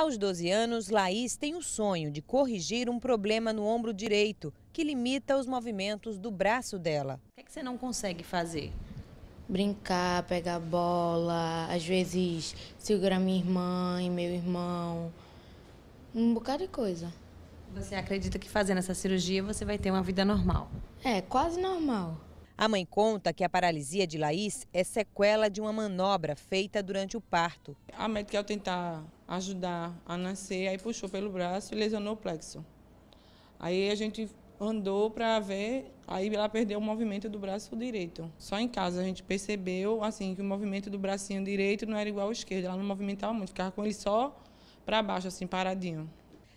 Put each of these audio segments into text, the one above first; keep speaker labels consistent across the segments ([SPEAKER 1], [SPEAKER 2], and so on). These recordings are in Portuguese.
[SPEAKER 1] Aos 12 anos, Laís tem o sonho de corrigir um problema no ombro direito que limita os movimentos do braço dela. O que, é que você não consegue fazer?
[SPEAKER 2] Brincar, pegar bola, às vezes segurar minha irmã e meu irmão, um bocado de coisa. Você acredita que fazendo essa
[SPEAKER 1] cirurgia você vai ter uma vida normal? É, quase normal. A mãe conta que a paralisia
[SPEAKER 2] de Laís é sequela de uma manobra feita durante o parto. A médica, ao tentar ajudar a nascer, aí puxou pelo braço e lesionou o plexo. Aí a gente andou para ver, aí ela perdeu o movimento do braço direito. Só em casa a gente percebeu assim que o movimento do bracinho direito não era igual ao esquerdo, ela não movimentava muito, ficava com ele só para baixo assim, paradinho.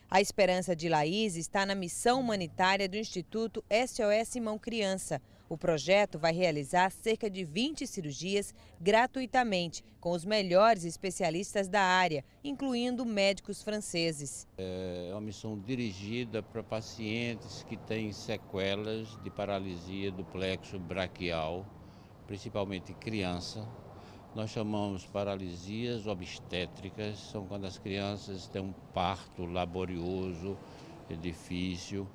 [SPEAKER 2] A esperança de Laís está na missão
[SPEAKER 1] humanitária do Instituto SOS Mão Criança, o projeto vai realizar cerca de 20 cirurgias gratuitamente com os melhores especialistas da área, incluindo médicos franceses.
[SPEAKER 3] É, é uma missão dirigida para pacientes que têm sequelas de paralisia do plexo braquial, principalmente criança. Nós chamamos paralisias obstétricas, são quando as crianças têm um parto laborioso, difícil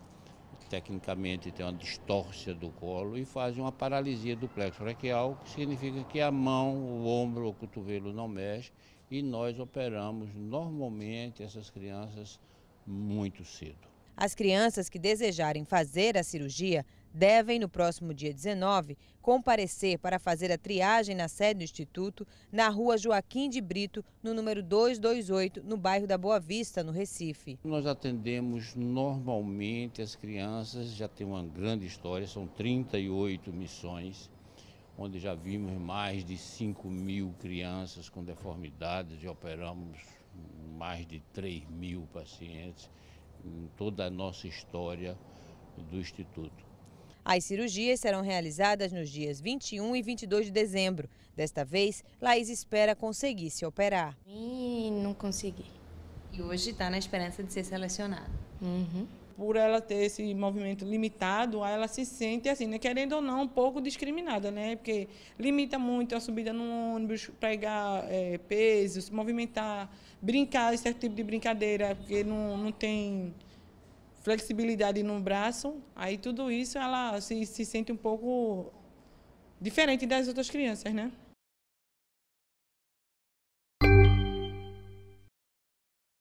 [SPEAKER 3] tecnicamente tem uma distórcia do colo e fazem uma paralisia do plexo braquial, que significa que a mão, o ombro, o cotovelo não mexe e nós operamos normalmente essas crianças muito cedo.
[SPEAKER 1] As crianças que desejarem fazer a cirurgia devem, no próximo dia 19, comparecer para fazer a triagem na sede do Instituto, na rua Joaquim de Brito, no número 228, no bairro da Boa Vista, no Recife.
[SPEAKER 3] Nós atendemos normalmente as crianças, já tem uma grande história, são 38 missões, onde já vimos mais de 5 mil crianças com deformidades e operamos mais de 3 mil pacientes em toda a nossa história do Instituto.
[SPEAKER 1] As cirurgias serão realizadas nos dias 21 e 22 de dezembro. Desta vez, Laís espera conseguir se operar. E não
[SPEAKER 2] consegui. E hoje está na esperança de ser selecionada. Uhum por ela ter esse movimento limitado, ela se sente assim, né? querendo ou não, um pouco discriminada, né? Porque limita muito a subida no ônibus, pegar é, peso, se movimentar, brincar, esse certo tipo de brincadeira, porque não, não tem flexibilidade no braço. Aí tudo isso ela se, se sente um pouco diferente das outras crianças, né?